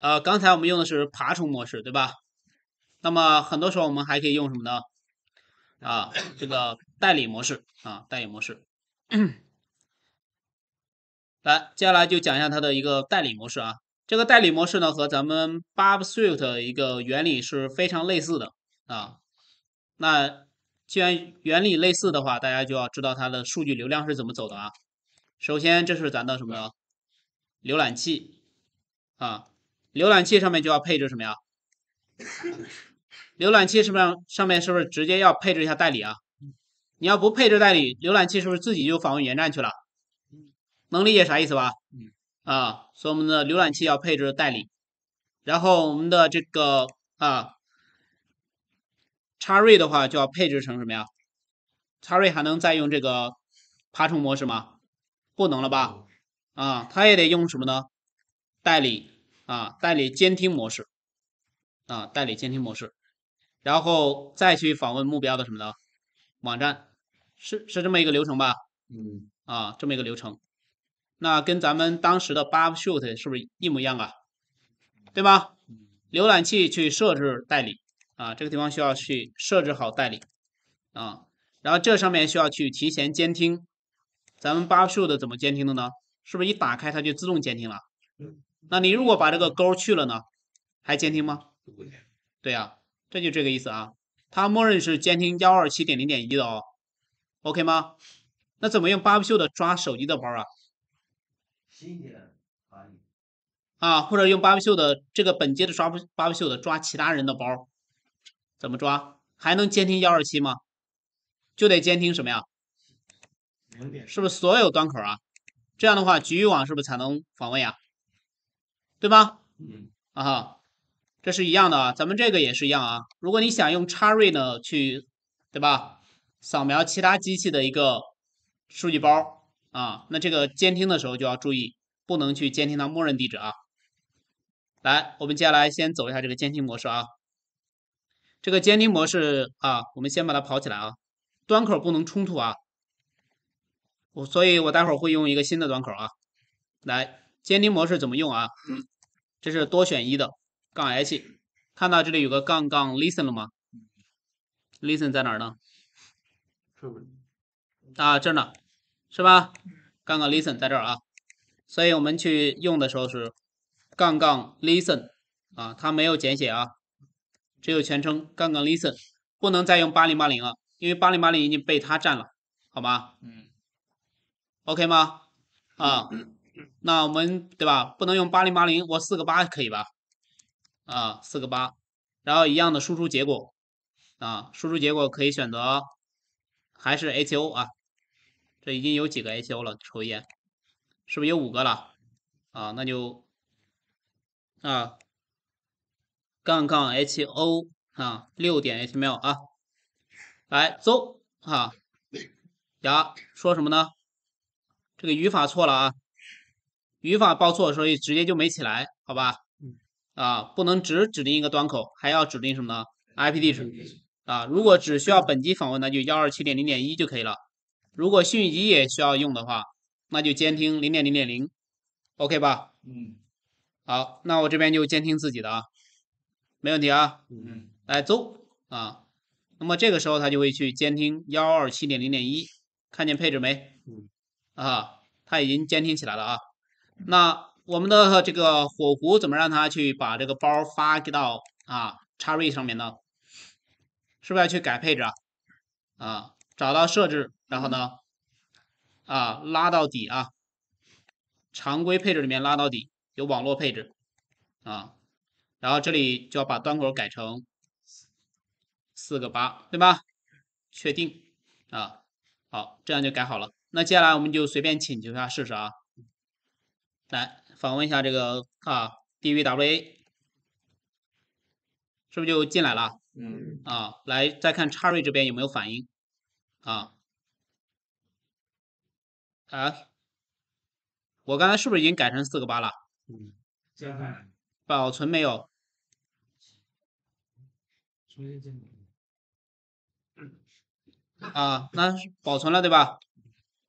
呃，刚才我们用的是爬虫模式，对吧？那么很多时候我们还可以用什么呢？啊，这个代理模式啊，代理模式。来，接下来就讲一下它的一个代理模式啊。这个代理模式呢，和咱们 b o b s u i t 的一个原理是非常类似的啊。那既然原理类似的话，大家就要知道它的数据流量是怎么走的啊。首先，这是咱的什么浏览器啊？浏览器上面就要配置什么呀？浏览器是不是上面是不是直接要配置一下代理啊？你要不配置代理，浏览器是不是自己就访问原站去了？能理解啥意思吧？啊，所以我们的浏览器要配置代理，然后我们的这个啊插瑞的话就要配置成什么呀？插瑞还能再用这个爬虫模式吗？不能了吧？啊，它也得用什么呢？代理。啊，代理监听模式，啊，代理监听模式，然后再去访问目标的什么呢？网站，是是这么一个流程吧？嗯，啊，这么一个流程，那跟咱们当时的 Burp s o o t 是不是一模一样啊？对吧？浏览器去设置代理，啊，这个地方需要去设置好代理，啊，然后这上面需要去提前监听，咱们 Burp s o o t 怎么监听的呢？是不是一打开它就自动监听了？那你如果把这个勾去了呢，还监听吗？对呀，这就这个意思啊。它默认是监听幺二七点零点一的哦。OK 吗？那怎么用八步秀的抓手机的包啊？新的啊，或者用八步秀的这个本机的抓不八步秀的抓其他人的包，怎么抓？还能监听幺二七吗？就得监听什么呀？是不是所有端口啊？这样的话，局域网是不是才能访问啊？对吧？嗯啊哈，这是一样的啊，咱们这个也是一样啊。如果你想用 r 插 y 呢去，对吧？扫描其他机器的一个数据包啊，那这个监听的时候就要注意，不能去监听它默认地址啊。来，我们接下来先走一下这个监听模式啊。这个监听模式啊，我们先把它跑起来啊，端口不能冲突啊。我所以，我待会儿会用一个新的端口啊。来。监听模式怎么用啊？这是多选一的杠 H，看到这里有个杠杠 listen 了吗？listen 在哪呢？啊，这呢，是吧？杠杠 listen 在这儿啊，所以我们去用的时候是杠杠 listen 啊，它没有简写啊，只有全称杠杠 listen，不能再用八零八零了，因为八零八零已经被它占了，好吗？嗯，OK 吗？啊。那我们对吧？不能用八零八零，我四个八可以吧？啊，四个八，然后一样的输出结果啊，输出结果可以选择还是 H O 啊？这已经有几个 H O 了，抽烟是不是有五个了？啊，那就啊，杠杠 H O 啊，六点 H M L 啊，来走啊，呀，说什么呢？这个语法错了啊。语法报错，所以直接就没起来，好吧？啊，不能只指定一个端口，还要指定什么呢？IP 地址啊。如果只需要本机访问，那就幺二七点零点一就可以了。如果虚拟机也需要用的话，那就监听零点零点零，OK 吧？嗯。好，那我这边就监听自己的啊，没问题啊。嗯。来，走啊。那么这个时候，它就会去监听幺二七点零点一，看见配置没？嗯。啊，它已经监听起来了啊。那我们的这个火狐怎么让它去把这个包发给到啊叉 y 上面呢？是不是要去改配置啊？啊，找到设置，然后呢，啊拉到底啊，常规配置里面拉到底，有网络配置啊，然后这里就要把端口改成四个八，对吧？确定啊，好，这样就改好了。那接下来我们就随便请求一下试试啊。来访问一下这个啊 d v w a 是不是就进来了？嗯。啊，来再看叉瑞这边有没有反应？啊。啊？我刚才是不是已经改成四个八了？嗯。这样。保存没有？啊，那保存了对吧？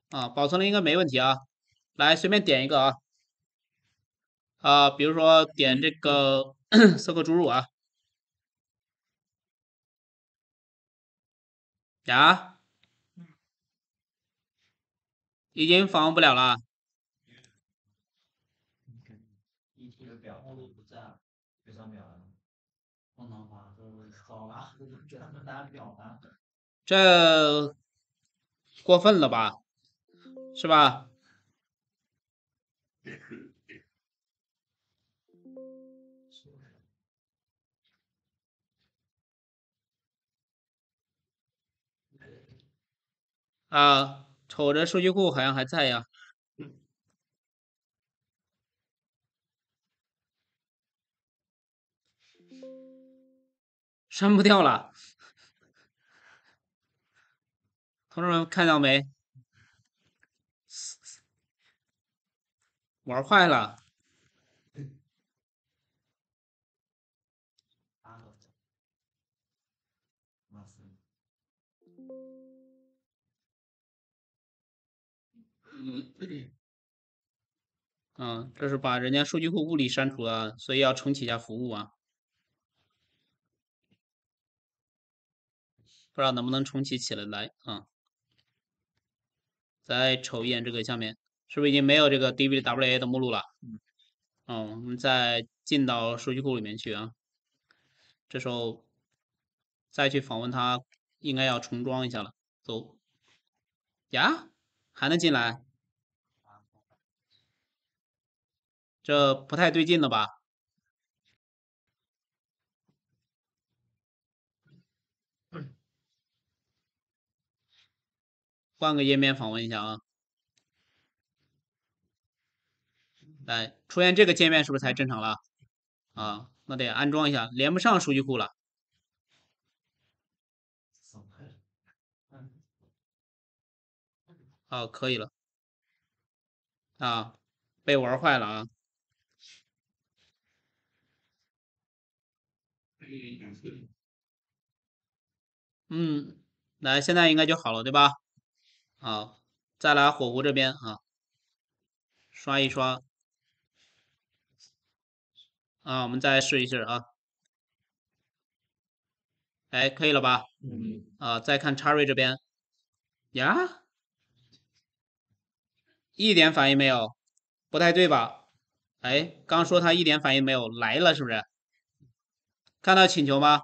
啊，保存了应该没问题啊。来，随便点一个啊。啊，比如说点这个搜 个猪肉啊，呀，已经访问不了了，这过分了吧，是吧？啊，瞅着数据库好像还在呀，删不掉了，同志们看到没？玩坏了。嗯，这是把人家数据库物理删除了，所以要重启一下服务啊。不知道能不能重启起来来啊？再瞅一眼这个下面，是不是已经没有这个 dbwa 的目录了？嗯，我们再进到数据库里面去啊。这时候再去访问它，应该要重装一下了。走，呀，还能进来。这不太对劲了吧？换个页面访问一下啊，来出现这个界面是不是才正常了？啊，那得安装一下，连不上数据库了。啊，可以了。啊，被玩坏了啊！嗯，来，现在应该就好了，对吧？好，再来火狐这边啊，刷一刷啊，我们再试一试啊。哎，可以了吧？嗯。啊，再看叉瑞这边呀，一点反应没有，不太对吧？哎，刚说他一点反应没有，来了是不是？看到请求吗？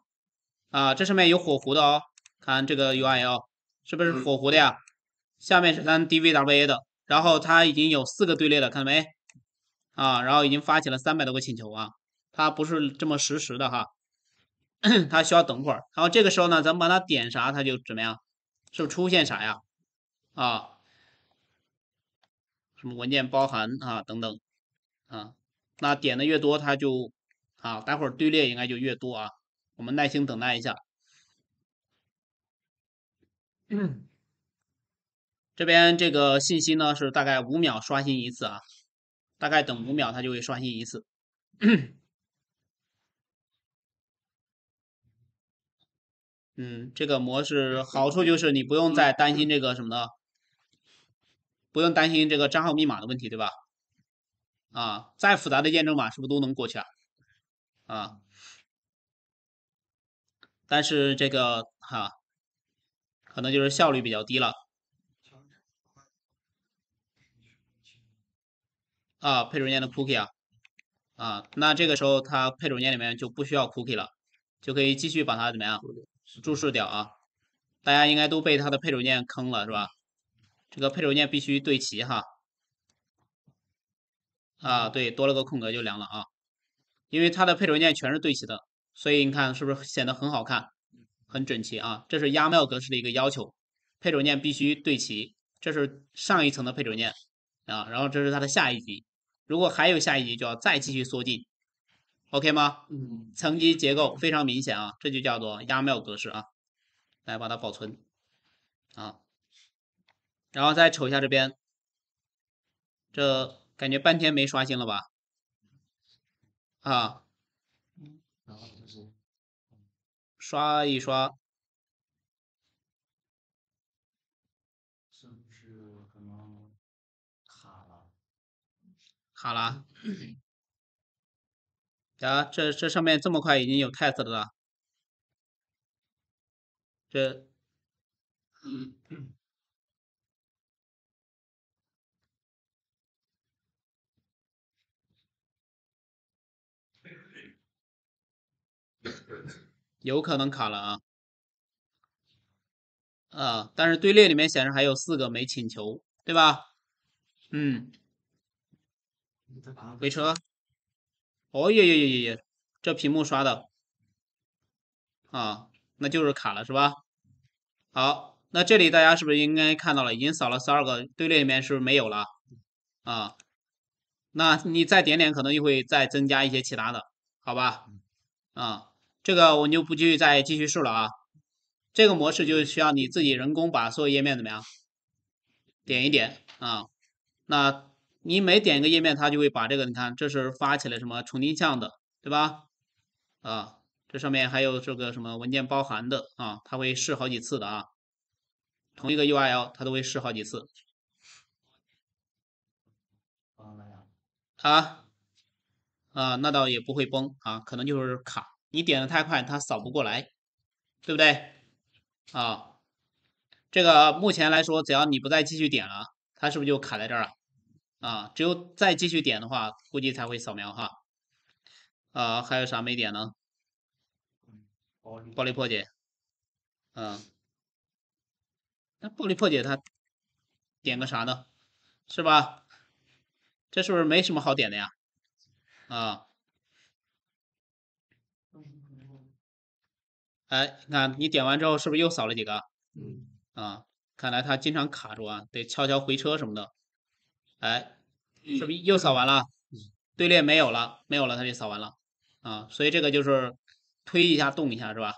啊，这上面有火狐的哦，看这个 URL 是不是火狐的呀？下面是咱 DVWA 的，然后它已经有四个队列了，看到没？啊，然后已经发起了三百多个请求啊，它不是这么实时的哈，它 需要等会儿。然后这个时候呢，咱们把它点啥，它就怎么样？是出现啥呀？啊，什么文件包含啊，等等啊，那点的越多，它就。啊，待会儿队列应该就越多啊，我们耐心等待一下。这边这个信息呢是大概五秒刷新一次啊，大概等五秒它就会刷新一次。嗯，这个模式好处就是你不用再担心这个什么的，不用担心这个账号密码的问题，对吧？啊，再复杂的验证码是不是都能过去啊？啊，但是这个哈，可能就是效率比较低了。啊，配置文件的 cookie 啊，啊，那这个时候它配置文件里面就不需要 cookie 了，就可以继续把它怎么样注释掉啊。大家应该都被它的配置文件坑了是吧？这个配置文件必须对齐哈。啊，对，多了个空格就凉了啊。因为它的配置文件全是对齐的，所以你看是不是显得很好看，很整齐啊？这是 YAML 格式的一个要求，配置文件必须对齐。这是上一层的配置文件啊，然后这是它的下一级，如果还有下一级，就要再继续缩进，OK 吗？嗯。层级结构非常明显啊，这就叫做 YAML 格式啊。来把它保存啊，然后再瞅一下这边，这感觉半天没刷新了吧？啊，然后就是刷一刷，是不是可能卡了？卡了？呀，这这上面这么快已经有 test 了？这。有可能卡了啊，啊！但是队列里面显示还有四个没请求，对吧？嗯，回车。哦，耶耶耶耶耶，这屏幕刷的啊，那就是卡了是吧？好，那这里大家是不是应该看到了？已经扫了十二个，队列里面是不是没有了？啊，那你再点点，可能就会再增加一些其他的，好吧？啊。这个我就不继续再继续试了啊，这个模式就需要你自己人工把所有页面怎么样，点一点啊，那你每点一个页面，它就会把这个，你看这是发起来什么重定向的，对吧？啊，这上面还有这个什么文件包含的啊，它会试好几次的啊，同一个 URL 它都会试好几次。啊，啊，那倒也不会崩啊，可能就是卡。你点的太快，它扫不过来，对不对？啊，这个目前来说，只要你不再继续点了，它是不是就卡在这儿了？啊，只有再继续点的话，估计才会扫描哈。啊，还有啥没点呢？暴力破解，嗯，那暴力破解它点个啥呢？是吧？这是不是没什么好点的呀？啊。哎，你看你点完之后是不是又扫了几个？嗯。啊，看来他经常卡住啊，得敲敲回车什么的。哎，是不是又扫完了？嗯。队列没有了，没有了，他就扫完了。啊，所以这个就是推一下动一下是吧？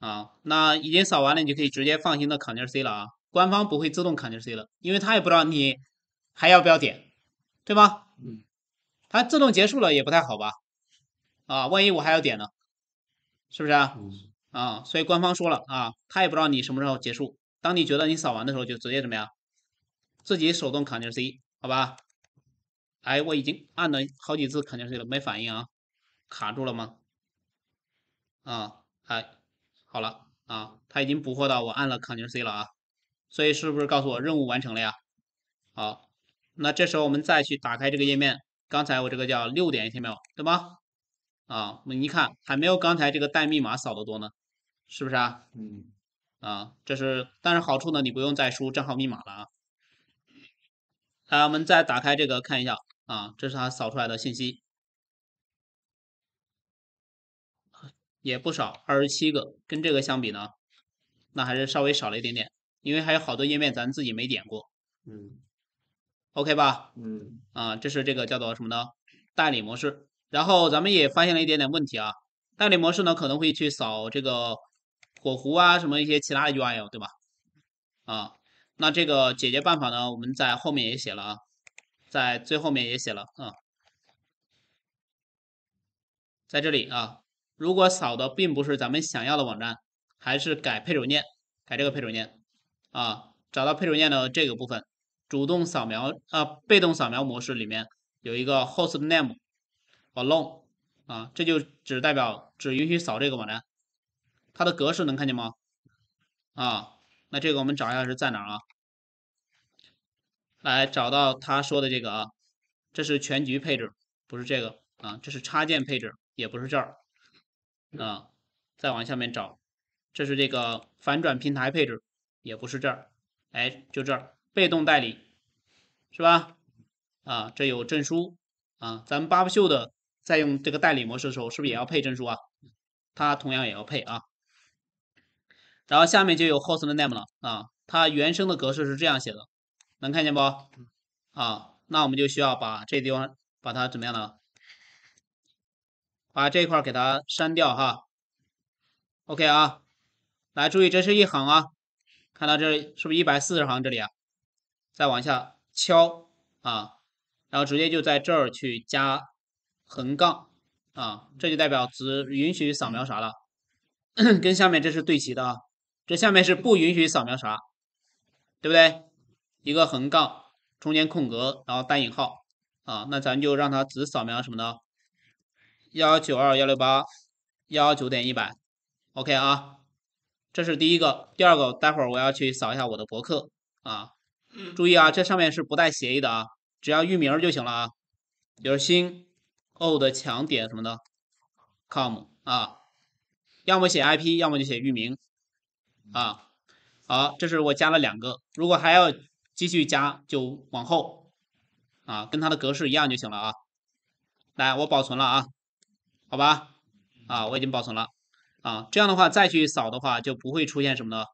啊，那已经扫完了，你就可以直接放心的 Ctrl C 了啊。官方不会自动 Ctrl C 了，因为他也不知道你还要不要点，对吧？嗯。他自动结束了也不太好吧？啊，万一我还要点呢，是不是啊？嗯。啊，所以官方说了啊，他也不知道你什么时候结束。当你觉得你扫完的时候，就直接怎么样，自己手动 Ctrl C，好吧？哎，我已经按了好几次 Ctrl C 了，没反应啊，卡住了吗？啊，哎，好了啊，他已经捕获到我按了 Ctrl+C 了啊，所以是不是告诉我任务完成了呀？好，那这时候我们再去打开这个页面，刚才我这个叫六点一七秒，对吗？啊，你看还没有刚才这个带密码扫的多呢。是不是啊？嗯，啊，这是，但是好处呢，你不用再输账号密码了啊。啊，我们再打开这个看一下啊，这是他扫出来的信息，也不少，二十七个，跟这个相比呢，那还是稍微少了一点点，因为还有好多页面咱自己没点过。嗯，OK 吧？嗯，啊，这是这个叫做什么呢？代理模式。然后咱们也发现了一点点问题啊，代理模式呢可能会去扫这个。火狐啊，什么一些其他的 U I 对吧？啊，那这个解决办法呢，我们在后面也写了，啊，在最后面也写了啊，在这里啊，如果扫的并不是咱们想要的网站，还是改配文件，改这个配文件啊，找到配文件的这个部分，主动扫描啊，被动扫描模式里面有一个 host name alone，啊，这就只代表只允许扫这个网站。它的格式能看见吗？啊，那这个我们找一下是在哪儿啊？来找到他说的这个啊，这是全局配置，不是这个啊，这是插件配置，也不是这儿啊。再往下面找，这是这个反转平台配置，也不是这儿。哎，就这儿，被动代理，是吧？啊，这有证书啊。咱们 b a b u 的在用这个代理模式的时候，是不是也要配证书啊？它同样也要配啊。然后下面就有 host 的 name 了啊，它原生的格式是这样写的，能看见不？啊，那我们就需要把这地方把它怎么样呢？把这块给它删掉哈。OK 啊，来注意这是一行啊，看到这是不是一百四十行这里啊？再往下敲啊，然后直接就在这儿去加横杠啊，这就代表只允许扫描啥了，跟下面这是对齐的啊。这下面是不允许扫描啥，对不对？一个横杠，中间空格，然后单引号，啊，那咱就让它只扫描什么呢？幺九二幺六八幺九点一百，OK 啊，这是第一个。第二个，待会儿我要去扫一下我的博客啊，注意啊，这上面是不带协议的啊，只要域名就行了啊，比如新 old 强点什么的 com 啊，要么写 IP，要么就写域名。啊，好，这是我加了两个。如果还要继续加，就往后啊，跟它的格式一样就行了啊。来，我保存了啊，好吧？啊，我已经保存了啊。这样的话，再去扫的话，就不会出现什么的，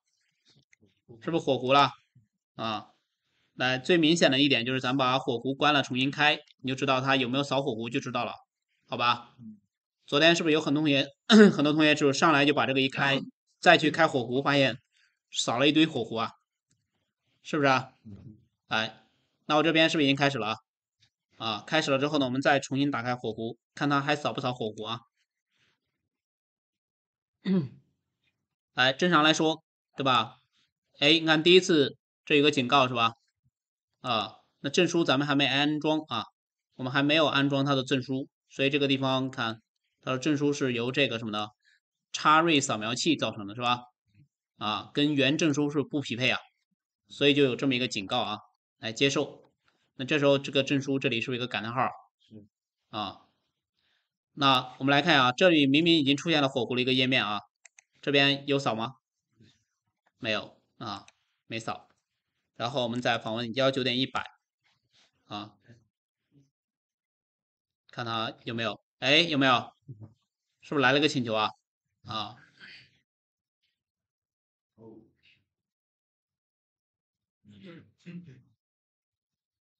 是不是火狐了？啊，来，最明显的一点就是，咱把火狐关了，重新开，你就知道它有没有扫火狐，就知道了，好吧？昨天是不是有很多同学，很多同学就是上来就把这个一开？再去开火狐，发现少了一堆火狐啊，是不是啊？哎，那我这边是不是已经开始了啊？啊，开始了之后呢，我们再重新打开火狐，看它还扫不扫火狐啊？嗯，来，正常来说，对吧？哎，你看第一次这有个警告是吧？啊，那证书咱们还没安装啊，我们还没有安装它的证书，所以这个地方看它的证书是由这个什么呢？叉瑞扫描器造成的是吧？啊，跟原证书是不匹配啊，所以就有这么一个警告啊，来接受。那这时候这个证书这里是不是一个感叹号？是。啊，那我们来看啊，这里明明已经出现了火狐的一个页面啊，这边有扫吗？没有啊，没扫。然后我们再访问幺九点一百，啊，看他有没有？哎，有没有？是不是来了个请求啊？啊，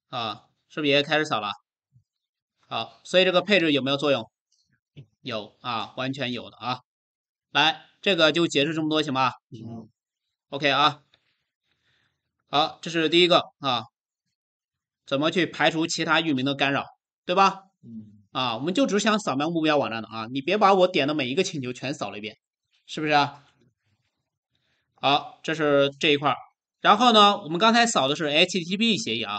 啊，是不是也开始扫了？好，所以这个配置有没有作用？有啊，完全有的啊。来，这个就解释这么多行吧？嗯。OK 啊，好，这是第一个啊，怎么去排除其他域名的干扰，对吧？嗯。啊，我们就只想扫描目标网站的啊，你别把我点的每一个请求全扫了一遍，是不是啊？好，这是这一块儿。然后呢，我们刚才扫的是 HTTP 协议啊，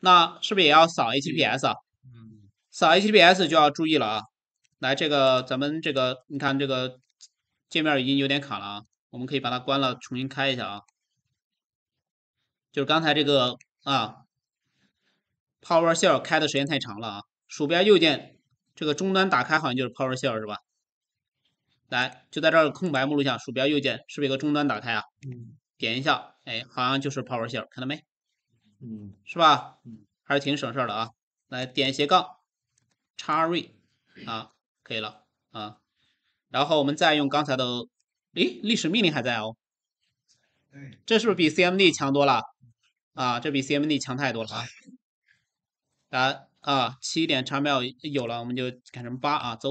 那是不是也要扫 HTTPS 啊？嗯。扫 HTTPS 就要注意了啊。来，这个咱们这个，你看这个界面已经有点卡了啊，我们可以把它关了，重新开一下啊。就是刚才这个啊，PowerShell 开的时间太长了啊。鼠标右键，这个终端打开好像就是 PowerShell 是吧？来，就在这儿空白目录下，鼠标右键是不是有个终端打开啊？嗯。点一下，哎，好像就是 PowerShell，看到没？嗯。是吧？嗯。还是挺省事儿的啊。来，点斜杠，叉瑞啊，可以了啊。然后我们再用刚才的，哎，历史命令还在哦。对。这是不是比 CMD 强多了？啊，这比 CMD 强太多了啊。答。啊，七点查没有有了，我们就改成八啊，走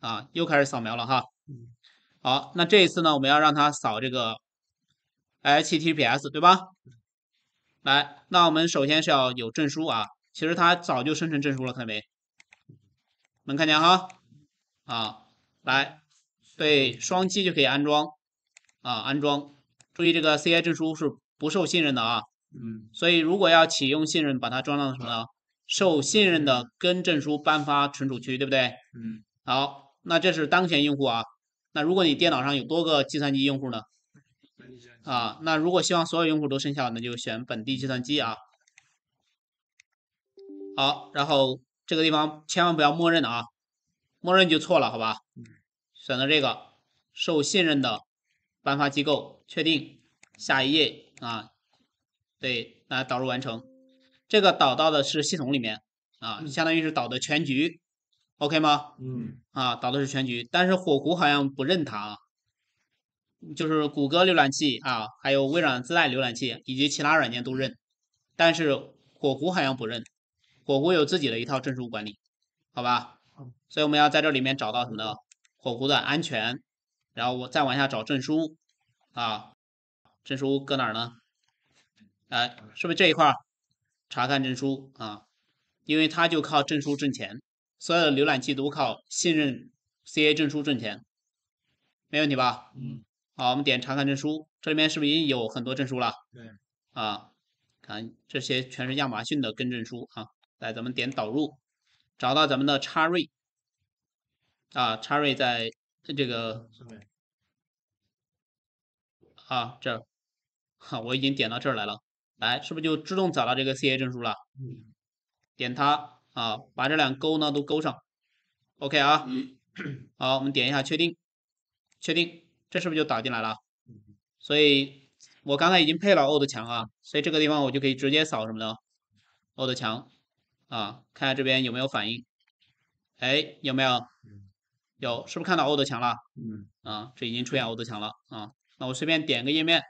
啊，又开始扫描了哈。嗯。好，那这一次呢，我们要让它扫这个 HTTPS，对吧？来，那我们首先是要有证书啊。其实它早就生成证书了，看到没？能看见哈？啊，来，对，双击就可以安装啊，安装。注意这个 CA 证书是不受信任的啊。嗯。所以如果要启用信任，把它装到什么呢？受信任的跟证书颁发存储区，对不对？嗯。好，那这是当前用户啊。那如果你电脑上有多个计算机用户呢？啊，那如果希望所有用户都生效，那就选本地计算机啊。好，然后这个地方千万不要默认的啊，默认就错了，好吧？选择这个受信任的颁发机构，确定，下一页啊。对，那导入完成。这个导到的是系统里面啊，相当于是导的全局，OK 吗？嗯。啊，导的是全局，但是火狐好像不认它啊，就是谷歌浏览器啊，还有微软自带浏览器以及其他软件都认，但是火狐好像不认，火狐有自己的一套证书管理，好吧？所以我们要在这里面找到什么呢？火狐的安全，然后我再往下找证书啊，证书搁哪儿呢？哎，是不是这一块？查看证书啊，因为他就靠证书挣钱，所有的浏览器都靠信任 CA 证书挣钱，没问题吧？嗯。好，我们点查看证书，这里面是不是已经有很多证书了？对。啊，看这些全是亚马逊的根证书啊。来，咱们点导入，找到咱们的叉瑞啊，叉瑞在这个上面啊这儿，好，我已经点到这儿来了。来，是不是就自动找到这个 CA 证书了？点它啊，把这两勾呢都勾上。OK 啊，好，我们点一下确定，确定，这是不是就导进来了？所以我刚才已经配了 O l d 墙啊，所以这个地方我就可以直接扫什么的 O l d 墙啊，看下这边有没有反应。哎，有没有？有，是不是看到 O l d 墙了？嗯啊，这已经出现 O l d 墙了啊。那我随便点个页面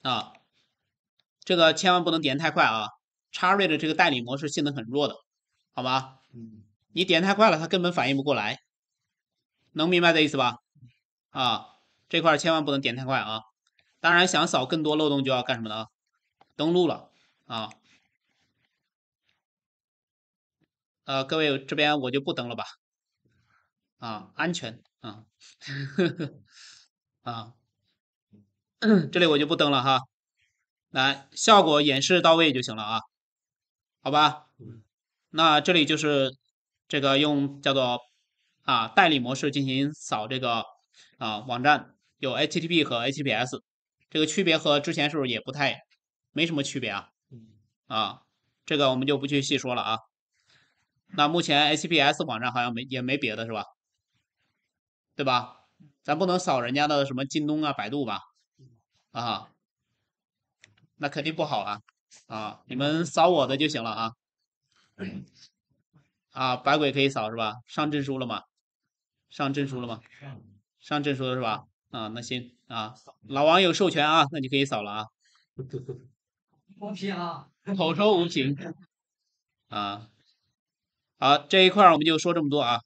啊。这个千万不能点太快啊！叉瑞的这个代理模式性能很弱的，好吗？你点太快了，它根本反应不过来，能明白这意思吧？啊，这块千万不能点太快啊！当然，想扫更多漏洞就要干什么呢？登录了啊！呃，各位这边我就不登了吧？啊，安全啊！呵呵，啊，这里我就不登了哈。来，效果演示到位就行了啊，好吧。那这里就是这个用叫做啊代理模式进行扫这个啊网站，有 HTTP 和 HTTPS，这个区别和之前是不是也不太没什么区别啊？啊，这个我们就不去细说了啊。那目前 HTTPS 网站好像没也没别的，是吧？对吧？咱不能扫人家的什么京东啊、百度吧？啊。那肯定不好啊，啊，你们扫我的就行了啊，啊，白鬼可以扫是吧？上证书了吗？上证书了吗？上证书了是吧？啊，那行啊，老王有授权啊，那你可以扫了啊。无凭啊，口说无凭。啊，好，这一块我们就说这么多啊。